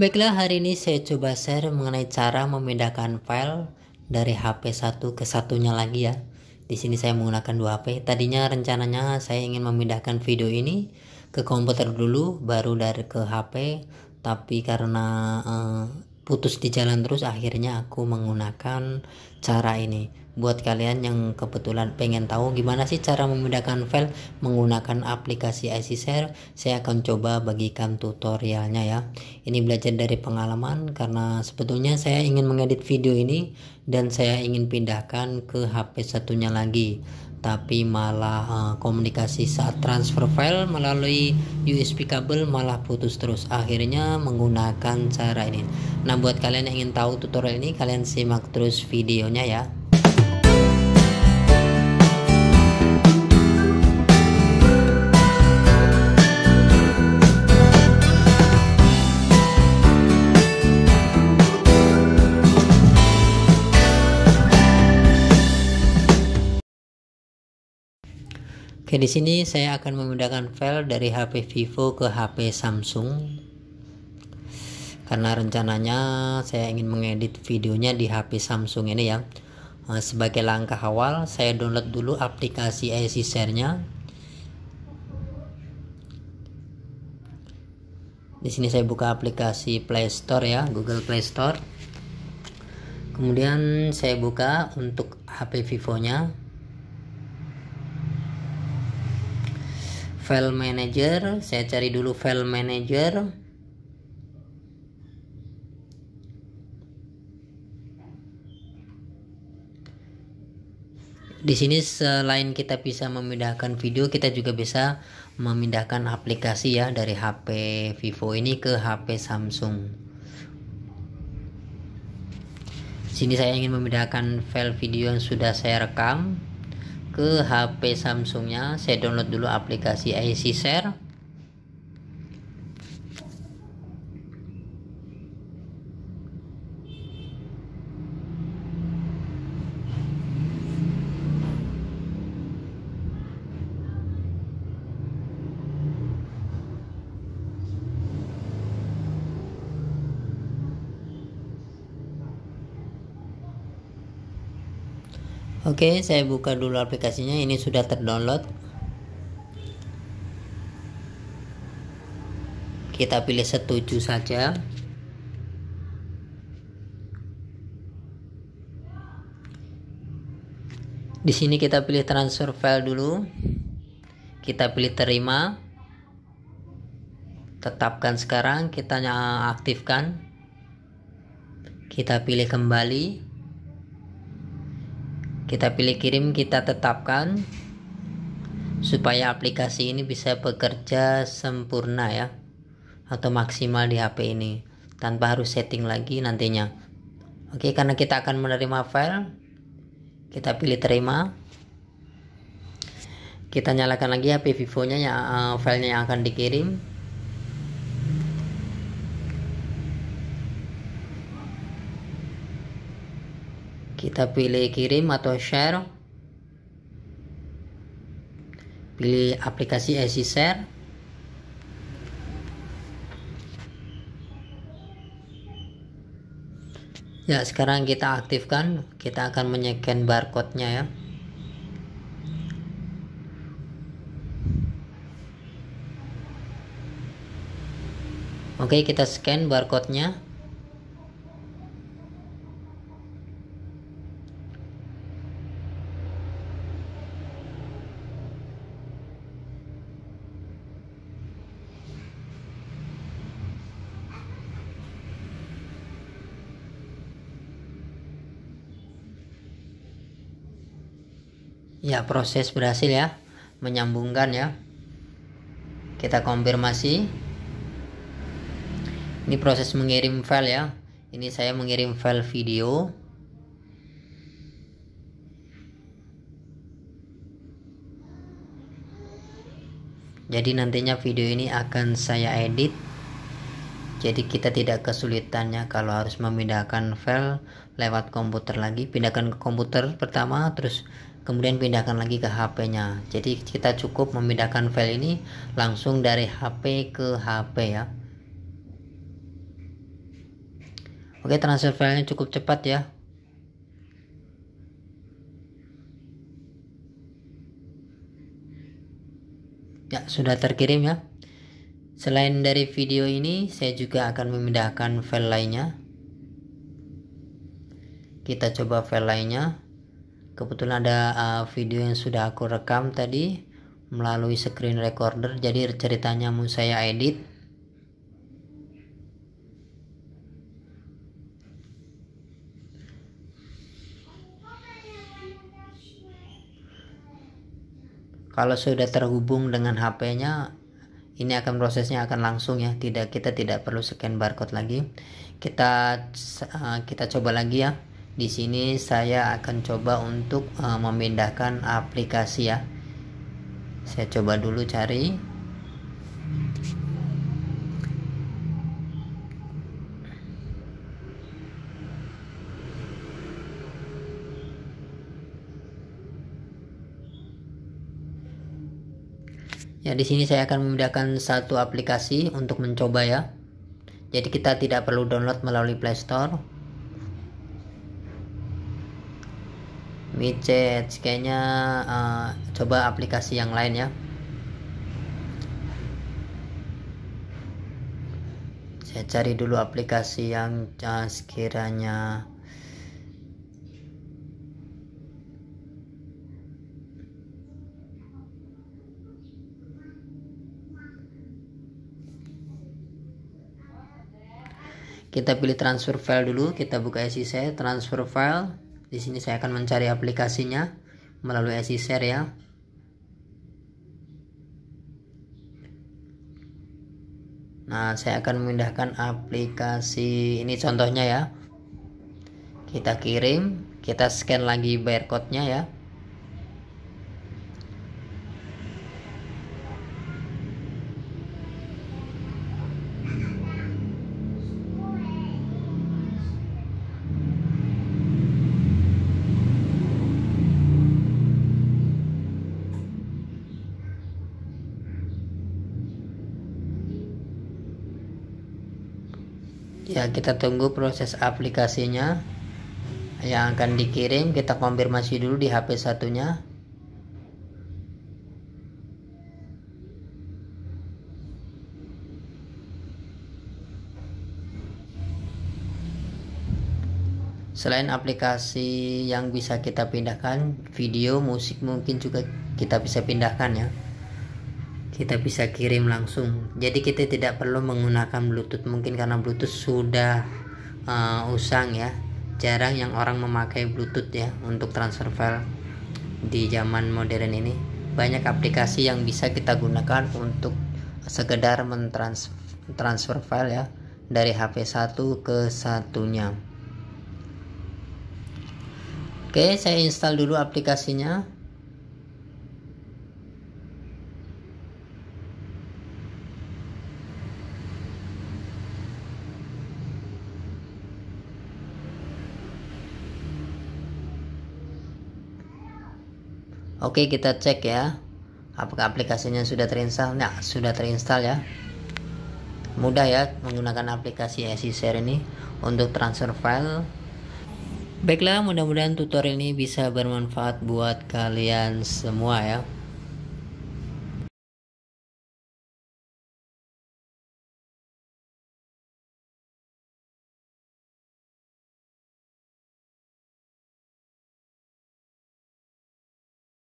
Baiklah hari ini saya coba share mengenai cara memindahkan file dari HP satu ke satunya lagi ya. Di sini saya menggunakan dua HP. Tadinya rencananya saya ingin memindahkan video ini ke komputer dulu baru dari ke HP, tapi karena eh, putus di jalan terus akhirnya aku menggunakan cara ini buat kalian yang kebetulan pengen tahu gimana sih cara memindahkan file menggunakan aplikasi IC Share saya akan coba bagikan tutorialnya ya ini belajar dari pengalaman karena sebetulnya saya ingin mengedit video ini dan saya ingin pindahkan ke HP satunya lagi tapi malah uh, komunikasi saat transfer file melalui USB kabel malah putus terus akhirnya menggunakan cara ini nah buat kalian yang ingin tahu tutorial ini kalian simak terus videonya ya Oke, di sini saya akan memindahkan file dari HP Vivo ke HP Samsung. Karena rencananya saya ingin mengedit videonya di HP Samsung ini ya. Eh, sebagai langkah awal, saya download dulu aplikasi AC Share-nya. Di sini saya buka aplikasi Play Store ya, Google Play Store. Kemudian saya buka untuk HP Vivo-nya file manager saya cari dulu file manager di sini selain kita bisa memindahkan video kita juga bisa memindahkan aplikasi ya dari HP Vivo ini ke HP Samsung sini saya ingin memindahkan file video yang sudah saya rekam ke HP Samsungnya saya download dulu aplikasi IC Share Oke, saya buka dulu aplikasinya. Ini sudah terdownload. Kita pilih setuju saja. Di sini kita pilih transfer file dulu. Kita pilih terima. Tetapkan sekarang, kita aktifkan. Kita pilih kembali kita pilih kirim kita tetapkan supaya aplikasi ini bisa bekerja sempurna ya atau maksimal di HP ini tanpa harus setting lagi nantinya oke karena kita akan menerima file kita pilih terima kita nyalakan lagi HP Vivo nya ya uh, filenya yang akan dikirim kita pilih kirim atau share pilih aplikasi AC share ya sekarang kita aktifkan kita akan menyekan barcode nya ya oke kita scan barcode nya ya proses berhasil ya menyambungkan ya kita konfirmasi ini proses mengirim file ya ini saya mengirim file video jadi nantinya video ini akan saya edit jadi kita tidak kesulitannya kalau harus memindahkan file lewat komputer lagi pindahkan ke komputer pertama terus kemudian pindahkan lagi ke HP-nya. Jadi kita cukup memindahkan file ini langsung dari HP ke HP ya. Oke, transfer filenya cukup cepat ya. Ya, sudah terkirim ya. Selain dari video ini, saya juga akan memindahkan file lainnya. Kita coba file lainnya kebetulan ada uh, video yang sudah aku rekam tadi melalui screen recorder jadi ceritanya mau saya edit kalau sudah terhubung dengan HP-nya ini akan prosesnya akan langsung ya tidak kita tidak perlu scan barcode lagi kita eh, kita coba lagi ya di sini saya akan coba untuk uh, memindahkan aplikasi ya saya coba dulu cari ya di sini saya akan memindahkan satu aplikasi untuk mencoba ya jadi kita tidak perlu download melalui Play Store WeChat kayaknya uh, coba aplikasi yang lain ya saya cari dulu aplikasi yang uh, sekiranya kita pilih transfer file dulu kita buka SI saya transfer file di sini saya akan mencari aplikasinya melalui SI share ya nah saya akan memindahkan aplikasi ini contohnya ya kita kirim kita scan lagi barcode nya ya ya kita tunggu proses aplikasinya yang akan dikirim kita konfirmasi dulu di HP satunya Selain aplikasi yang bisa kita pindahkan, video, musik mungkin juga kita bisa pindahkan ya kita bisa kirim langsung jadi kita tidak perlu menggunakan bluetooth mungkin karena bluetooth sudah uh, usang ya jarang yang orang memakai bluetooth ya untuk transfer file di zaman modern ini banyak aplikasi yang bisa kita gunakan untuk sekedar mentransfer file ya dari HP satu ke satunya oke saya install dulu aplikasinya Oke kita cek ya apakah aplikasinya sudah terinstall nah sudah terinstall ya mudah ya menggunakan aplikasi SC Share ini untuk transfer file baiklah mudah-mudahan tutorial ini bisa bermanfaat buat kalian semua ya